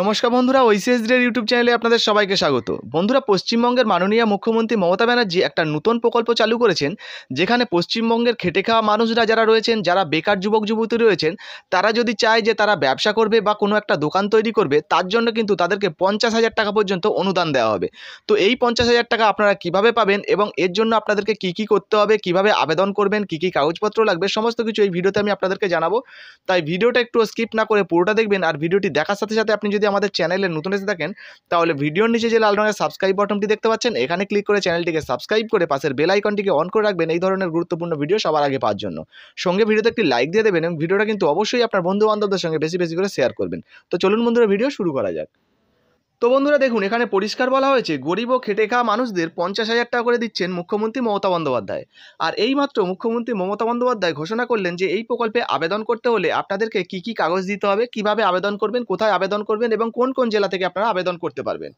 নমস্কার বন্ধুরা ওইসিএস রের ইউটিউব চ্যানেলে আপনাদের সবাইকে স্বাগত বন্ধুরা পশ্চিমবঙ্গের মাননীয় মুখ্যমন্ত্রী মমতা ব্যানার্জি একটা নতুন প্রকল্প চালু করেছেন যেখানে পশ্চিমবঙ্গের খেটে খাওয়া মানুষরা যারা রয়েছেন যারা বেকার যুবক যুবতী রয়েছেন তারা যদি চায় যে তারা ব্যবসা করবে বা কোনো একটা দোকান তৈরি করবে তার জন্য কিন্তু তাদেরকে পঞ্চাশ হাজার টাকা পর্যন্ত অনুদান দেওয়া হবে তো এই পঞ্চাশ হাজার টাকা আপনারা কিভাবে পাবেন এবং এর জন্য আপনাদেরকে কি কি করতে হবে কিভাবে আবেদন করবেন কি কি কাগজপত্র লাগবে সমস্ত কিছু এই ভিডিওতে আমি আপনাদেরকে জানাবো তাই ভিডিওটা একটু স্কিপ না করে পুরোটা দেখবেন আর ভিডিওটি দেখার সাথে সাথে আপনি যদি যদি আমাদের চ্যানেলে নতুন এসে থাকেন তাহলে ভিডিওর নিচে যে লাল রঙের সাবস্ক্রাইব বাটনটি দেখতে পাচ্ছেন এখানে ক্লিক করে চ্যানেলটিকে সাবস্ক্রাইব করে পাশের বেল আইকনটিকে অন করে রাখবেন এই ধরনের গুরুত্বপূর্ণ ভিডিও সবার আগে পাওয়ার জন্য সঙ্গে ভিডিওতে একটি লাইক দিয়ে দেবেন এবং ভিডিওটা কিন্তু অবশ্যই আপনার বন্ধু বান্ধবদের সঙ্গে বেশি বেশি করে শেয়ার করবেন তো চলুন বন্ধুরা ভিডিও শুরু করা যাক তো বন্ধুরা দেখুন এখানে পরিষ্কার বলা হয়েছে গরিব ও খেটে খাওয়া মানুষদের পঞ্চাশ হাজার টাকা করে দিচ্ছেন মুখ্যমন্ত্রী মমতা বন্দ্যোপাধ্যায় আর এইমাত্র মুখ্যমন্ত্রী মমতা বন্দ্যোপাধ্যায় ঘোষণা করলেন যে এই প্রকল্পে আবেদন করতে হলে আপনাদেরকে কি কি কাগজ দিতে হবে কিভাবে আবেদন করবেন কোথায় আবেদন করবেন এবং কোন কোন জেলা থেকে আপনারা আবেদন করতে পারবেন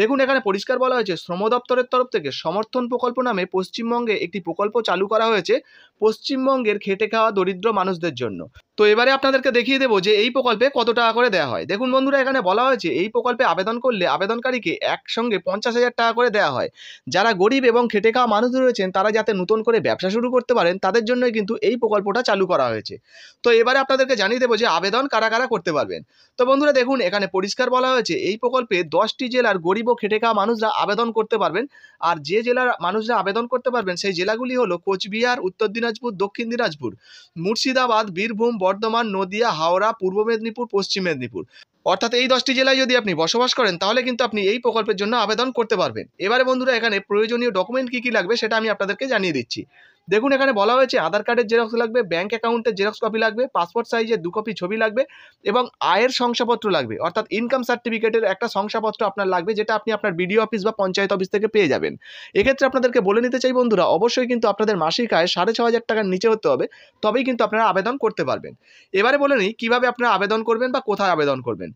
দেখুন এখানে পরিষ্কার বলা হয়েছে শ্রম দপ্তরের তরফ থেকে সমর্থন প্রকল্প নামে পশ্চিমবঙ্গে একটি প্রকল্প চালু করা হয়েছে পশ্চিমবঙ্গের খেটে খাওয়া দরিদ্র মানুষদের জন্য তো এবারে আপনাদেরকে দেখিয়ে দেবো যে এই প্রকল্পে কত টাকা করে দেওয়া হয় দেখুন বন্ধুরা এখানে বলা হয়েছে এই প্রকল্পে আবেদন করলে আবেদনকারীকে একসঙ্গে পঞ্চাশ হাজার টাকা করে দেওয়া হয় যারা গরিব এবং খেটে খাওয়া মানুষ রয়েছেন তারা যাতে নতুন করে ব্যবসা শুরু করতে পারেন তাদের জন্যই কিন্তু এই প্রকল্পটা চালু করা হয়েছে তো এবারে আপনাদেরকে জানিয়ে দেবো যে আবেদন কারা কারা করতে পারবেন তো বন্ধুরা দেখুন এখানে পরিষ্কার বলা হয়েছে এই প্রকল্পে দশটি জেলার গরিব গরিব ও খেটে খাওয়া মানুষরা আবেদন করতে পারবেন আর যে জেলার মানুষরা আবেদন করতে পারবেন সেই জেলাগুলি হলো কোচবিহার উত্তর দিনাজপুর দক্ষিণ দিনাজপুর মুর্শিদাবাদ বীরভূম বর্ধমান নদিয়া হাওড়া পূর্ব মেদিনীপুর পশ্চিম মেদিনীপুর অর্থাৎ এই দশটি জেলায় যদি আপনি বসবাস করেন তাহলে কিন্তু আপনি এই প্রকল্পের জন্য আবেদন করতে পারবেন এবারে বন্ধুরা এখানে প্রয়োজনীয় ডকুমেন্ট কী কী লাগবে সেটা আমি আপনাদেরকে জানিয়ে দিচ্ছি দেখুন এখানে বলা হয়েছে আধার কার্ডের জেরক্স লাগবে ব্যাঙ্ক অ্যাকাউন্টের জেরক্স কপি লাগবে পাসপোর্ট সাইজের দু কপি ছবি লাগবে এবং আয়ের শংসাপত্র লাগবে অর্থাৎ ইনকাম সার্টিফিকেটের একটা শংসাপত্র আপনার লাগবে যেটা আপনি আপনার বিডিও অফিস বা পঞ্চায়েত অফিস থেকে পেয়ে যাবেন এক্ষেত্রে আপনাদেরকে বলে নিতে চাই বন্ধুরা অবশ্যই কিন্তু আপনাদের মাসিক আয় সাড়ে ছ হাজার টাকার নিচে হতে হবে তবেই কিন্তু আপনারা আবেদন করতে পারবেন এবারে বলে নিই কীভাবে আপনারা আবেদন করবেন বা কোথায় আবেদন করবেন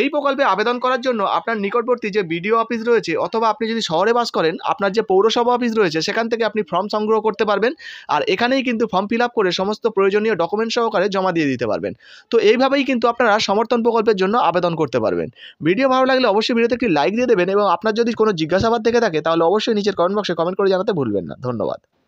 এই প্রকল্পে আবেদন করার জন্য আপনার নিকটবর্তী যে বিডিও অফিস রয়েছে অথবা আপনি যদি শহরে বাস করেন আপনার যে পৌরসভা অফিস রয়েছে সেখান থেকে আপনি ফর্ম সংগ্রহ করতে পারবেন আর এখানেই কিন্তু ফর্ম ফিল করে সমস্ত প্রয়োজনীয় ডকুমেন্ট সহকারে জমা দিয়ে দিতে পারবেন তো এইভাবেই কিন্তু আপনারা সমর্থন প্রকল্পের জন্য আবেদন করতে পারবেন ভিডিও ভালো লাগলে অবশ্যই ভিডিওতে একটি লাইক দিয়ে দেবেন এবং আপনার যদি কোনো জিজ্ঞাসাবাদ থেকে থাকে তাহলে অবশ্যই নিচের কমেন্ট বক্সে কমেন্ট করে জানাতে ভুলবেন না ধন্যবাদ